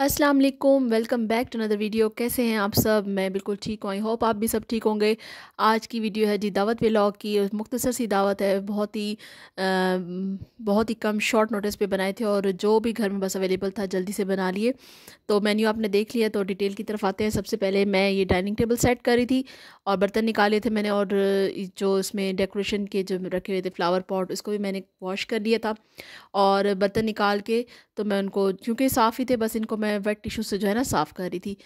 अस्सलाम वालेकुम welcome back to another video कैसे हैं आप सब मैं बिल्कुल ठीक हूँ आई होप आप भी सब ठीक होंगे आज की वीडियो है जी दावत व्लॉग की मुख्तसर सी दावत है बहुत ही आ, बहुत ही कम शॉर्ट नोटिस पे बनाए थे और जो भी घर में बस अवेलेबल था जल्दी से बना लिए तो मेन्यू आपने देख लिया तो डिटेल की तरफ आते हैं सबसे पहले मैं ये डाइनिंग टेबल सेट कर रही थी और बर्तन निकाले थे मैंने और जो इसमें डेकोरेशन के जो रखे हुए थे फ्लावर पॉट उसको भी मैंने वॉश कर लिया था और बर्तन निकाल के तो मैं उनको क्योंकि साफ़ ही थे बस इनको मैं मैं वेट टिश्यू से जो है ना साफ़ कर रही थी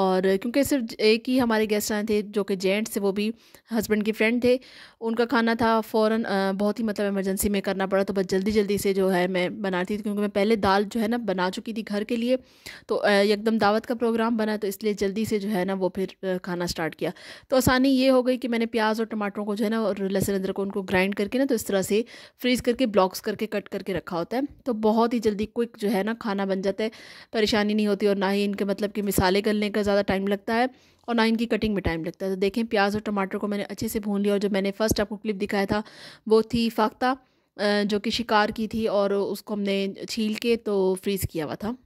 और क्योंकि सिर्फ एक ही हमारे गेस्ट आए थे जो कि जेंट्स थे वो भी हस्बैंड के फ्रेंड थे उनका खाना था फ़ौर बहुत ही मतलब एमरजेंसी में करना पड़ा तो बस जल्दी जल्दी से जो है मैं बनाती थी क्योंकि मैं पहले दाल जो है ना बना चुकी थी घर के लिए तो एकदम दावत का प्रोग्राम बना तो इसलिए जल्दी से जो है ना वो फिर खाना स्टार्ट किया तो आसानी ये हो गई कि मैंने प्याज और टमाटरों को जो है ना और लहसुन अदरक को उनको ग्राइंड करके ना तो इस तरह से फ्रीज़ करके ब्लॉक्स करके कट करके रखा होता है तो बहुत ही जल्दी क्विक जो है ना खाना बन जाता है परेशानी आसानी नहीं होती और ना ही इनके मतलब कि मिसाले गलने का ज़्यादा टाइम लगता है और ना इनकी कटिंग में टाइम लगता है तो देखें प्याज और टमाटर को मैंने अच्छे से भून लिया और जो मैंने फ़र्स्ट आपको क्लिप दिखाया था वो थी फाख्ता जो कि शिकार की थी और उसको हमने छील के तो फ्रीज़ किया हुआ था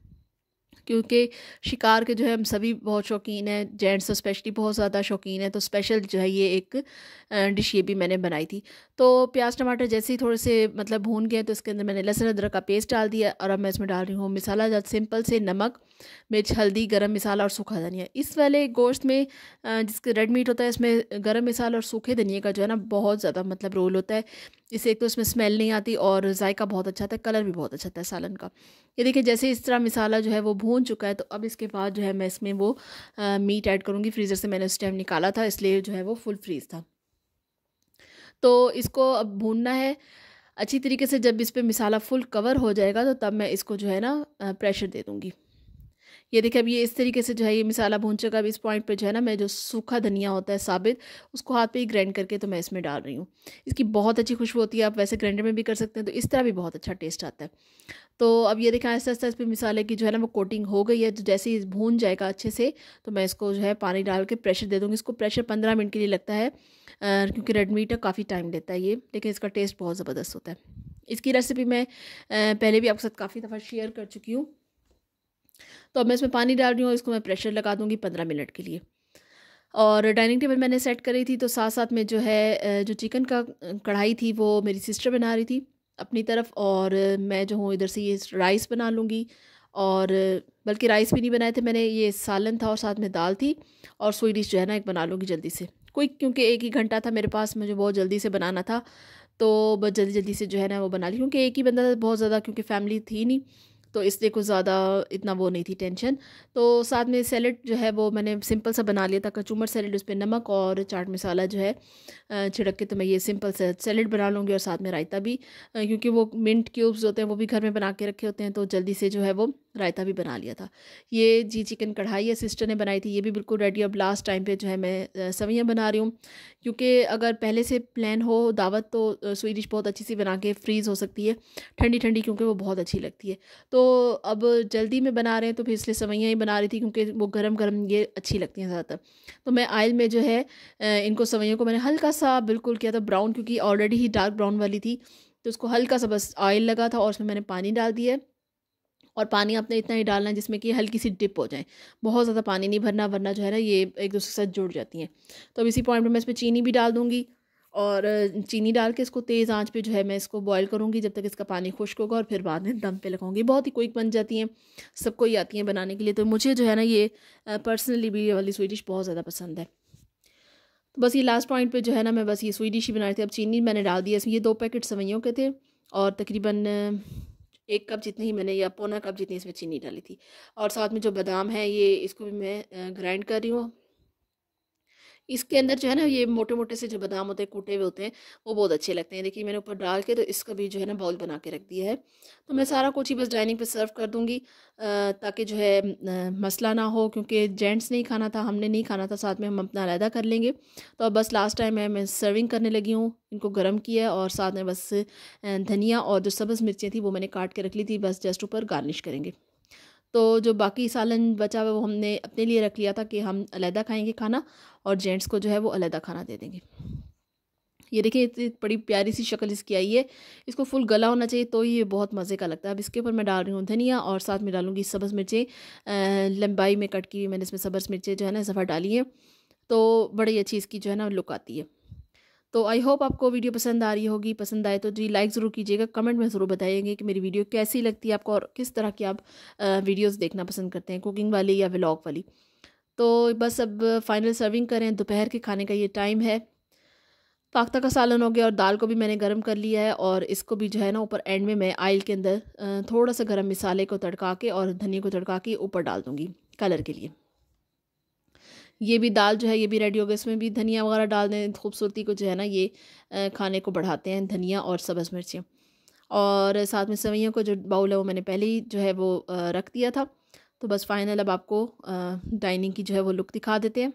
क्योंकि शिकार के जो है हम सभी बहुत शौकीन हैं जेंट्स स्पेशली बहुत ज़्यादा शौकीन है तो स्पेशल जो है ये एक डिश ये भी मैंने बनाई थी तो प्याज टमाटर जैसे ही थोड़े से मतलब भून गए तो इसके अंदर मैंने लहसुन अदरक का पेस्ट डाल दिया और अब मैं इसमें डाल रही हूँ मिसाला जब सिंपल से नमक मिर्च हल्दी गर्म मिसाला और सूखा धनिया इस वाले गोश्त में जिसके रेड मीट होता है इसमें गर्म मिसाला और सूखे धनिया का जो है ना बहुत ज़्यादा मतलब रोल होता है इससे एक तो इसमें स्मेल नहीं आती और जायका बहुत अच्छा था कलर भी बहुत अच्छा था सालन का ये देखिए जैसे इस तरह मिसाला जो है वो भून चुका है तो अब इसके बाद जो है मैं इसमें वो आ, मीट ऐड करूँगी फ्रीज़र से मैंने उस टाइम निकाला था इसलिए जो है वो फुल फ्रीज़ था तो इसको अब भूनना है अच्छी तरीके से जब इस पर मिसाला फुल कवर हो जाएगा तो तब मैं इसको जो है ना प्रेशर दे दूँगी ये देखिए अब ये इस तरीके से जो है ये मिसाला भून चुका अब इस पॉइंट पे जो है ना मैं जो सूखा धनिया होता है साबित उसको हाथ पे ही ग्राइंड करके तो मैं इसमें डाल रही हूँ इसकी बहुत अच्छी खुशबू होती है आप वैसे ग्राइंडर में भी कर सकते हैं तो इस तरह भी बहुत अच्छा टेस्ट आता है तो अब ये देखें आहिस्ता आहिस्ता इस पर मिसाले की जो है ना वो कोटिंग हो गई है तो जैसे ही भून जाएगा अच्छे से तो मैं इसको जो है पानी डाल के प्रेशर दे दूँगी इसको प्रेशर पंद्रह मिनट के लिए लगता है क्योंकि रेड मीट काफ़ी टाइम लेता है ये लेकिन इसका टेस्ट बहुत ज़बरदस्त होता है इसकी रेसिपी मैं पहले भी आपके साथ काफ़ी दफ़ा शेयर कर चुकी हूँ तो अब मैं इसमें पानी डाल रही हूँ इसको मैं प्रेशर लगा दूँगी पंद्रह मिनट के लिए और डाइनिंग टेबल मैंने सेट करी थी तो साथ साथ में जो है जो चिकन का कढ़ाई थी वो मेरी सिस्टर बना रही थी अपनी तरफ और मैं जो हूँ इधर से ये राइस बना लूँगी और बल्कि राइस भी नहीं बनाए थे मैंने ये सालन था और साथ में दाल थी और सोई डिश जो है ना एक बना लूँगी जल्दी से कोई क्योंकि एक ही घंटा था मेरे पास मुझे बहुत जल्दी से बनाना था तो बस जल्दी जल्दी से जो है ना वो बना ली क्योंकि एक ही बंदा था बहुत ज़्यादा क्योंकि फैमिली थी नहीं तो इसलिए कुछ ज़्यादा इतना वो नहीं थी टेंशन तो साथ में सैलड जो है वो मैंने सिंपल सा बना लिया था कचूमर सैलड उस पर नमक और चाट मसाला जो है छिड़क के तो मैं ये सिंपल सा सैलड बना लूँगी और साथ में रायता भी क्योंकि वो मिंट क्यूब्स होते हैं वो भी घर में बना के रखे होते हैं तो जल्दी से जो है वो रायता भी बना लिया था ये जी चिकन कढ़ाई या सिस्टर ने बनाई थी ये भी बिल्कुल रेडी अब लास्ट टाइम पे जो है मैं सवैयाँ बना रही हूँ क्योंकि अगर पहले से प्लान हो दावत तो स्वीट डिश बहुत अच्छी सी बना के फ्रीज़ हो सकती है ठंडी ठंडी क्योंकि वो बहुत अच्छी लगती है तो अब जल्दी में बना रहे हैं तो फिर इसलिए सवैयाँ ही बना रही थी क्योंकि वो गर्म गर्म ये अच्छी लगती हैं ज़्यादातर तो मैं आयल में जो है इनको सवैयों को मैंने हल्का सा बिल्कुल किया था ब्राउन क्योंकि ऑलरेडी ही डार्क ब्राउन वाली थी तो उसको हल्का सा बस ऑयल लगा था और उसमें मैंने पानी डाल दिया और पानी आपने इतना ही डालना है जिसमें कि हल्की सी डिप हो जाए बहुत ज़्यादा पानी नहीं भरना वरना जो है ना ये एक दूसरे के साथ जुड़ जाती हैं तो अब इसी पॉइंट पर मैं इस पर चीनी भी डाल दूँगी और चीनी डाल के इसको तेज़ आंच पे जो है मैं इसको बॉईल करूँगी जब तक इसका पानी खुश्क होगा और फिर बाद में दम पे लगाऊंगी बहुत ही क्विक बन जाती हैं सबको ही आती हैं बनाने के लिए तो मुझे जो है ना ये पर्सनली भी ये वाली स्वीट डिश बहुत ज़्यादा पसंद है तो बस ये लास्ट पॉइंट पे जो है ना मैं बस ये स्वीट डिश ही बना रही थी अब चीनी मैंने डाल दिया इसमें ये दो पैकेट सवैयों के थे और तकरीबन एक कप जितनी ही मैंने या पौना कप जितनी इसमें चीनी डाली थी और साथ में जो बादाम है ये इसको भी मैं ग्राइंड कर रही हूँ इसके अंदर जो है ना ये मोटे मोटे से जो बादाम होते हैं कूटे हुए होते हैं वो बहुत अच्छे लगते हैं देखिए मैंने ऊपर डाल के तो इसका भी जो है ना बाउल बना के रख दिया है तो मैं सारा कुछ ही बस डाइनिंग पे सर्व कर दूँगी ताकि जो है मसला ना हो क्योंकि जेंट्स नहीं खाना था हमने नहीं खाना था साथ में हम अपना अलहदा कर लेंगे तो अब बस लास्ट टाइम है मैं सर्विंग करने लगी हूँ इनको गर्म किया और साथ में बस धनिया और जो सब्ज़ मिर्चियाँ थी वो मैंने काट के रख ली थी बस जस्ट ऊपर गार्निश करेंगे तो जो बाकी सालन बचा हुआ वो हमने अपने लिए रख लिया था कि हम अलहदा खाएंगे खाना और जेंट्स को जो है वो अलहदा खाना दे देंगे ये देखिए इतनी बड़ी प्यारी सी शक्ल इसकी आई है इसको फुल गला होना चाहिए तो ये बहुत मज़े का लगता है अब इसके ऊपर मैं डाल रही हूँ धनिया और साथ में डालूंगी सब्ज़ मिर्चें लंबाई में कट की मैंने इसमें सब्ज़ मिर्चें जो है ना सफ़ा डाली हैं तो बड़ी अच्छी इसकी जो है ना लुक आती है तो आई होप आपको वीडियो पसंद आ रही होगी पसंद आए तो जी लाइक ज़रूर कीजिएगा कमेंट में ज़रूर बताएंगे कि मेरी वीडियो कैसी लगती है आपको और किस तरह की आप वीडियोज़ देखना पसंद करते हैं कुकिंग वाली या व्लॉग वाली तो बस अब फाइनल सर्विंग करें दोपहर के खाने का ये टाइम है पाख्ता का सालन हो गया और दाल को भी मैंने गर्म कर लिया है और इसको भी जो है ना ऊपर एंड में मैं आयल के अंदर थोड़ा सा गर्म मसाले को तड़का के और धनिया को तड़का के ऊपर डाल दूँगी कलर के लिए ये भी दाल जो है ये भी रेडी हो गई इसमें भी धनिया वगैरह डाल दें खूबसूरती को जो है ना ये खाने को बढ़ाते हैं धनिया और सब्ज़ मिर्चियाँ और साथ में सवैयों को जो बाउल है वो मैंने पहले ही जो है वो रख दिया था तो बस फाइनल अब आपको डाइनिंग की जो है वो लुक दिखा देते हैं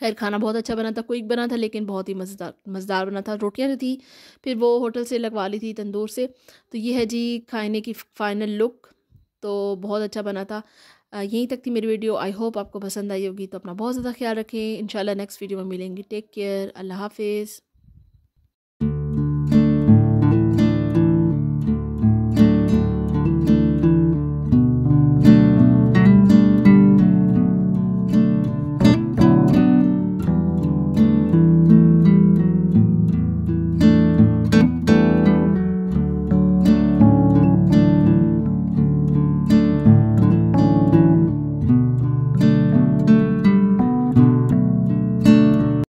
खैर खाना बहुत अच्छा बना था क्विक बना था लेकिन बहुत ही मज़ेदार मज़ेदार बना था रोटियां जो थी फिर वो होटल से लगवा ली थी तंदूर से तो ये है जी खाने की फ़ाइनल लुक तो बहुत अच्छा बना था यहीं तक थी मेरी वीडियो आई होप आपको पसंद आई होगी तो अपना बहुत ज़्यादा ख्याल रखें इंशाल्लाह नेक्स्ट वीडियो में मिलेंगी टेक केयर अल्लाह हाफिज़